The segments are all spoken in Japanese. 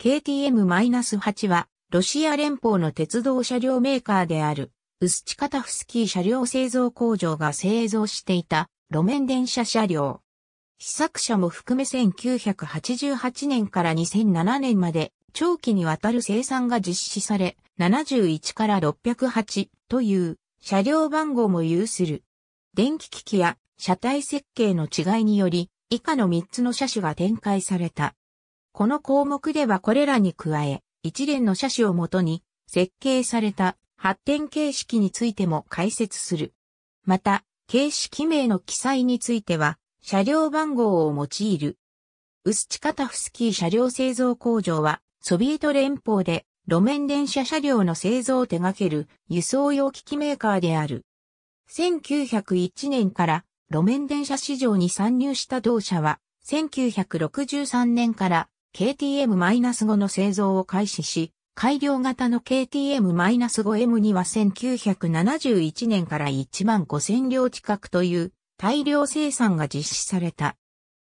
KTM-8 は、ロシア連邦の鉄道車両メーカーである、ウスチカタフスキー車両製造工場が製造していた路面電車車両。試作車も含め1988年から2007年まで長期にわたる生産が実施され、71から608という車両番号も有する。電気機器や車体設計の違いにより、以下の3つの車種が展開された。この項目ではこれらに加え、一連の車種をもとに設計された発展形式についても解説する。また、形式名の記載については、車両番号を用いる。ウスチカタフスキー車両製造工場は、ソビエト連邦で路面電車車両の製造を手掛ける輸送用機器メーカーである。1901年から路面電車市場に参入した同社は、1963年から KTM-5 の製造を開始し、改良型の KTM-5M には1971年から1万5000両近くという大量生産が実施された。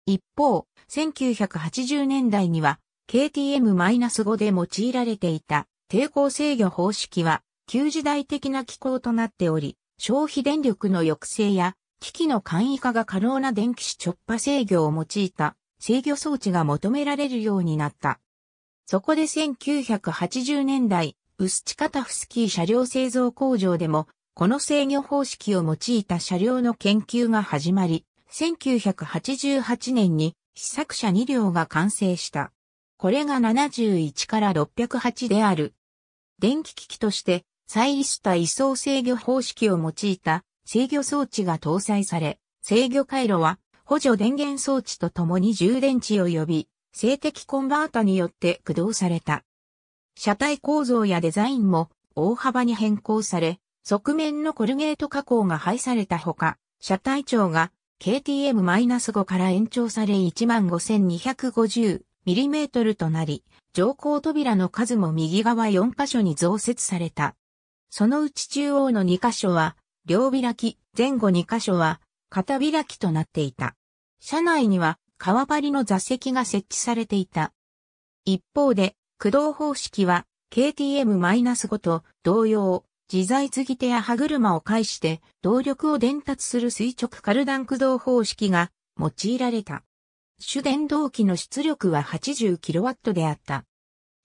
一方、1980年代には KTM-5 で用いられていた抵抗制御方式は旧時代的な機構となっており、消費電力の抑制や機器の簡易化が可能な電気子直波制御を用いた制御装置が求められるようになった。そこで1980年代、ウスチカタフスキー車両製造工場でも、この制御方式を用いた車両の研究が始まり、1988年に試作車2両が完成した。これが71から608である。電気機器として、再リスタ位相制御方式を用いた制御装置が搭載され、制御回路は補助電源装置とともに充電池及び静的コンバータによって駆動された。車体構造やデザインも大幅に変更され、側面のコルゲート加工が配されたほか、車体長が KTM-5 から延長され 15,250mm となり、乗降扉の数も右側4箇所に増設された。そのうち中央の2箇所は、両開き、前後2箇所は、片開きとなっていた。車内には革張りの座席が設置されていた。一方で、駆動方式は KTM-5 と同様、自在継ぎ手や歯車を介して動力を伝達する垂直カルダン駆動方式が用いられた。主電動機の出力は 80kW であった。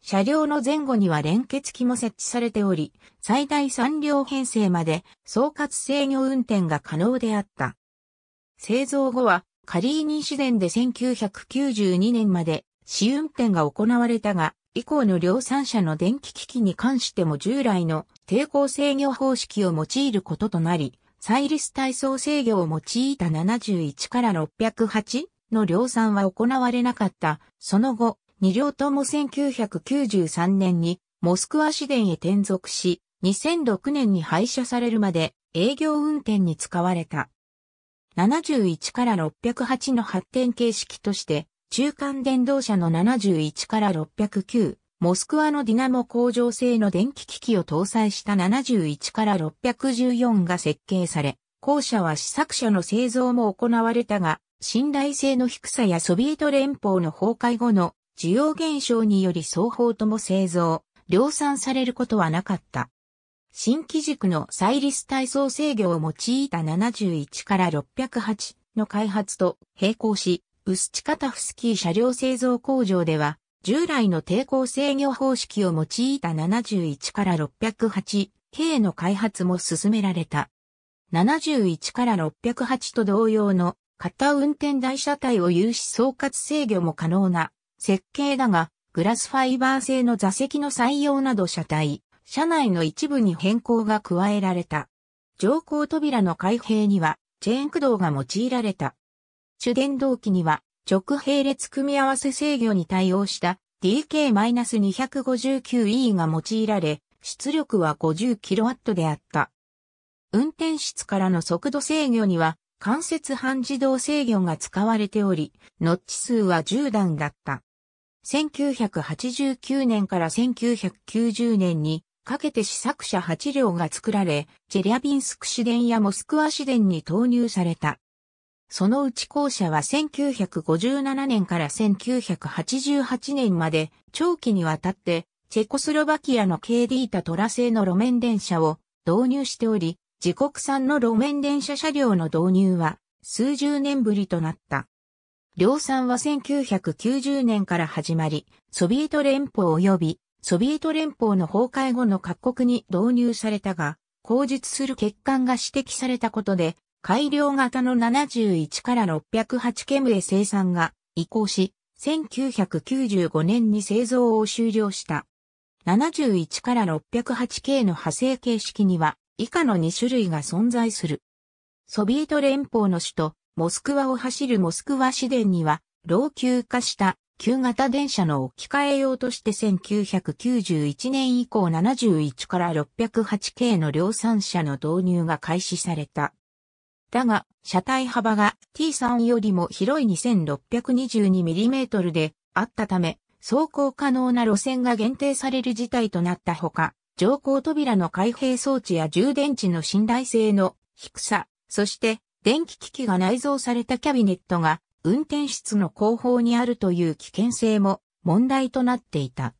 車両の前後には連結機も設置されており、最大3両編成まで総括制御運転が可能であった。製造後はカリーニン市電で1992年まで試運転が行われたが、以降の量産車の電気機器に関しても従来の抵抗制御方式を用いることとなり、サイリス体操制御を用いた71から608の量産は行われなかった。その後、2両とも1993年にモスクワ市電へ転属し、2006年に廃車されるまで営業運転に使われた。71から608の発展形式として、中間電動車の71から609、モスクワのディナモ工場製の電気機器を搭載した71から614が設計され、後者は試作車の製造も行われたが、信頼性の低さやソビエト連邦の崩壊後の需要減少により双方とも製造、量産されることはなかった。新機軸のサイリス体操制御を用いた71から608の開発と並行し、ウスチカタフスキー車両製造工場では、従来の抵抗制御方式を用いた71から 608K の開発も進められた。71から608と同様の型運転台車体を有し総括制御も可能な設計だが、グラスファイバー製の座席の採用など車体、車内の一部に変更が加えられた。乗降扉の開閉には、チェーン駆動が用いられた。主電動機には、直並列組み合わせ制御に対応した DK-259E が用いられ、出力は 50kW であった。運転室からの速度制御には、間接半自動制御が使われており、ノッチ数は10段だった。1989年から1990年にかけて試作車8両が作られ、チェリャビンスク市電やモスクワ市電に投入された。そのうち校舎は1957年から1988年まで長期にわたってチェコスロバキアの KD タトラ製の路面電車を導入しており、自国産の路面電車車両の導入は数十年ぶりとなった。量産は1990年から始まり、ソビエト連邦及びソビエト連邦の崩壊後の各国に導入されたが、口述する欠陥が指摘されたことで、改良型の71から608ケムへ生産が移行し、1995年に製造を終了した。71から6 0 8系の派生形式には以下の2種類が存在する。ソビエト連邦の首都モスクワを走るモスクワ市電には老朽化した旧型電車の置き換え用として1991年以降71から608 k の量産車の導入が開始された。だが、車体幅が T3 よりも広い 2622mm であったため、走行可能な路線が限定される事態となったほか、乗降扉の開閉装置や充電池の信頼性の低さ、そして電気機器が内蔵されたキャビネットが運転室の後方にあるという危険性も問題となっていた。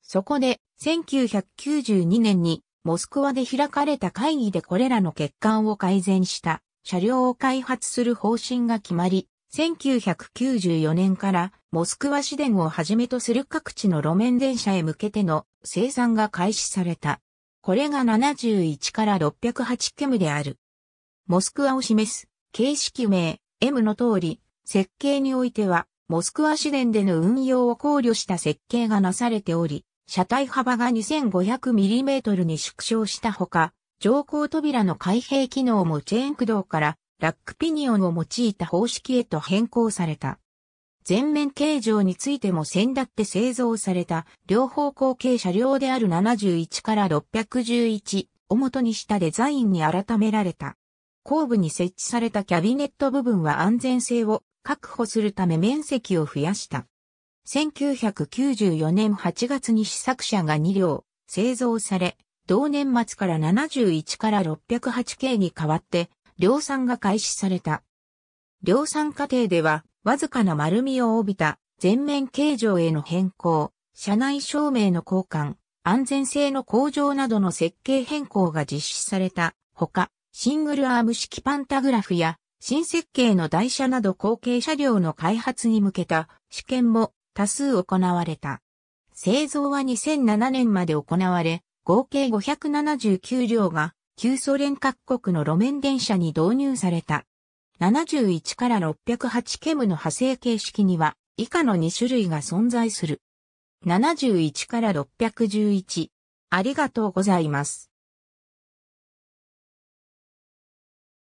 そこで、1992年にモスクワで開かれた会議でこれらの欠陥を改善した車両を開発する方針が決まり、1994年からモスクワ市電をはじめとする各地の路面電車へ向けての生産が開始された。これが71から608ケムである。モスクワを示す形式名 M の通り設計においては、モスクワ市電での運用を考慮した設計がなされており、車体幅が 2500mm に縮小したほか、乗降扉の開閉機能もチェーン駆動からラックピニオンを用いた方式へと変更された。前面形状についても先だって製造された両方向形車両である71から611を元にしたデザインに改められた。後部に設置されたキャビネット部分は安全性を確保するため面積を増やした。1994年8月に試作車が2両製造され、同年末から71から608系に変わって量産が開始された。量産過程ではわずかな丸みを帯びた全面形状への変更、車内照明の交換、安全性の向上などの設計変更が実施されたほか、シングルアーム式パンタグラフや新設計の台車など後継車両の開発に向けた試験も多数行われた。製造は2007年まで行われ、合計579両が旧ソ連各国の路面電車に導入された。71から608ケムの派生形式には以下の2種類が存在する。71から611。ありがとうございます。